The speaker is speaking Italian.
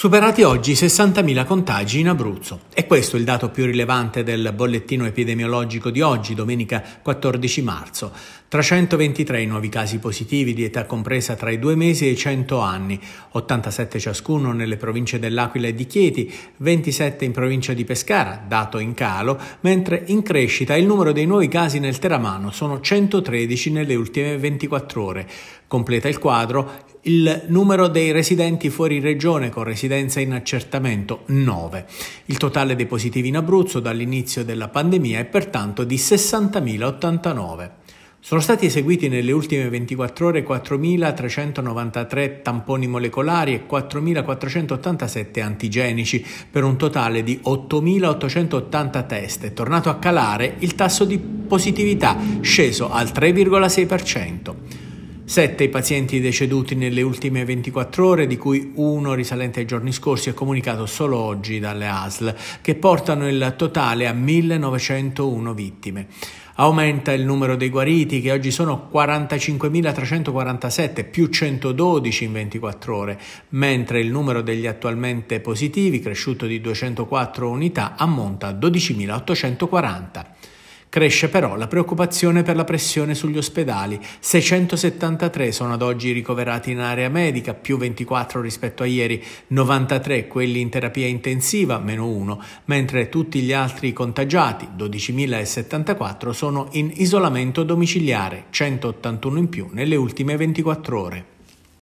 Superati oggi 60.000 contagi in Abruzzo. E questo è il dato più rilevante del bollettino epidemiologico di oggi, domenica 14 marzo. 323 i nuovi casi positivi di età compresa tra i due mesi e i 100 anni, 87 ciascuno nelle province dell'Aquila e di Chieti, 27 in provincia di Pescara, dato in calo, mentre in crescita il numero dei nuovi casi nel Teramano sono 113 nelle ultime 24 ore. Completa il quadro il numero dei residenti fuori regione con residenti residenza in accertamento 9. Il totale dei positivi in Abruzzo dall'inizio della pandemia è pertanto di 60.089. Sono stati eseguiti nelle ultime 24 ore 4.393 tamponi molecolari e 4.487 antigenici per un totale di 8.880 test. È tornato a calare il tasso di positività, sceso al 3,6%. Sette i pazienti deceduti nelle ultime 24 ore, di cui uno risalente ai giorni scorsi, è comunicato solo oggi dalle ASL, che portano il totale a 1901 vittime. Aumenta il numero dei guariti che oggi sono 45.347 più 112 in 24 ore, mentre il numero degli attualmente positivi, cresciuto di 204 unità, ammonta a 12.840. Cresce però la preoccupazione per la pressione sugli ospedali. 673 sono ad oggi ricoverati in area medica, più 24 rispetto a ieri, 93 quelli in terapia intensiva, meno 1, mentre tutti gli altri contagiati, 12.074, sono in isolamento domiciliare, 181 in più nelle ultime 24 ore.